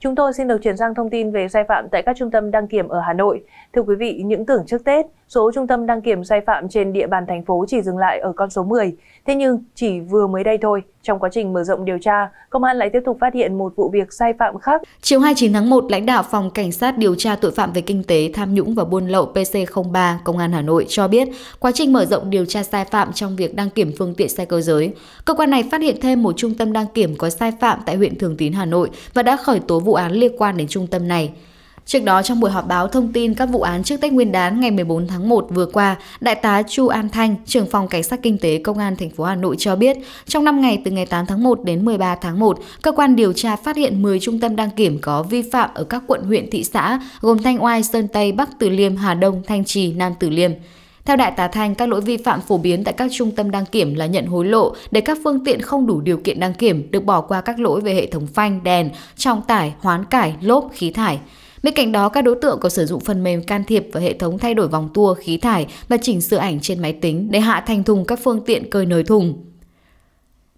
Chúng tôi xin được chuyển sang thông tin về sai phạm tại các trung tâm đăng kiểm ở Hà Nội. Thưa quý vị, những tưởng trước Tết, số trung tâm đăng kiểm sai phạm trên địa bàn thành phố chỉ dừng lại ở con số 10. Thế nhưng, chỉ vừa mới đây thôi, trong quá trình mở rộng điều tra, công an lại tiếp tục phát hiện một vụ việc sai phạm khác. Chiều 29 tháng 1, lãnh đạo Phòng Cảnh sát điều tra tội phạm về kinh tế, tham nhũng và buôn lậu PC03 Công an Hà Nội cho biết, quá trình mở rộng điều tra sai phạm trong việc đăng kiểm phương tiện xe cơ giới, cơ quan này phát hiện thêm một trung tâm đăng kiểm có sai phạm tại huyện Thường Tín, Hà Nội và đã khởi tố vụ án liên quan đến trung tâm này. Trước đó trong buổi họp báo thông tin các vụ án trước Tết Nguyên đán ngày 14 tháng 1 vừa qua, Đại tá Chu An Thanh, trưởng phòng Cảnh sát Kinh tế Công an thành phố Hà Nội cho biết, trong 5 ngày từ ngày 8 tháng 1 đến 13 tháng 1, cơ quan điều tra phát hiện 10 trung tâm đăng kiểm có vi phạm ở các quận huyện thị xã gồm Thanh Oai, Sơn Tây, Bắc Từ Liêm, Hà Đông, Thanh Trì, Nam Từ Liêm. Theo Đại tá Thanh, các lỗi vi phạm phổ biến tại các trung tâm đăng kiểm là nhận hối lộ để các phương tiện không đủ điều kiện đăng kiểm được bỏ qua các lỗi về hệ thống phanh, đèn, trọng tải, hoán cải, lốp, khí thải. Bên cạnh đó, các đối tượng còn sử dụng phần mềm can thiệp vào hệ thống thay đổi vòng tua, khí thải và chỉnh sửa ảnh trên máy tính để hạ thành thùng các phương tiện cơi nới thùng.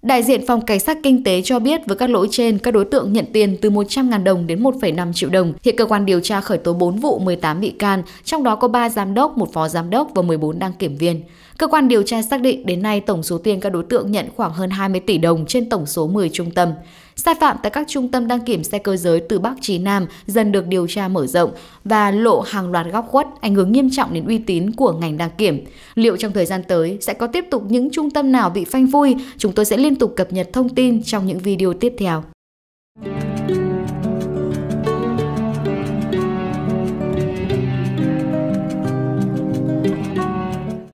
Đại diện phòng cảnh sát kinh tế cho biết với các lỗi trên, các đối tượng nhận tiền từ 100.000 đồng đến 1,5 triệu đồng. Hiện cơ quan điều tra khởi tố 4 vụ 18 bị can, trong đó có 3 giám đốc, một phó giám đốc và 14 đăng kiểm viên. Cơ quan điều tra xác định đến nay tổng số tiền các đối tượng nhận khoảng hơn 20 tỷ đồng trên tổng số 10 trung tâm. Sai phạm tại các trung tâm đăng kiểm xe cơ giới từ Bắc chí Nam dần được điều tra mở rộng và lộ hàng loạt góc khuất ảnh hưởng nghiêm trọng đến uy tín của ngành đăng kiểm. Liệu trong thời gian tới sẽ có tiếp tục những trung tâm nào bị phanh phui? Chúng tôi sẽ liên tục cập nhật thông tin trong những video tiếp theo.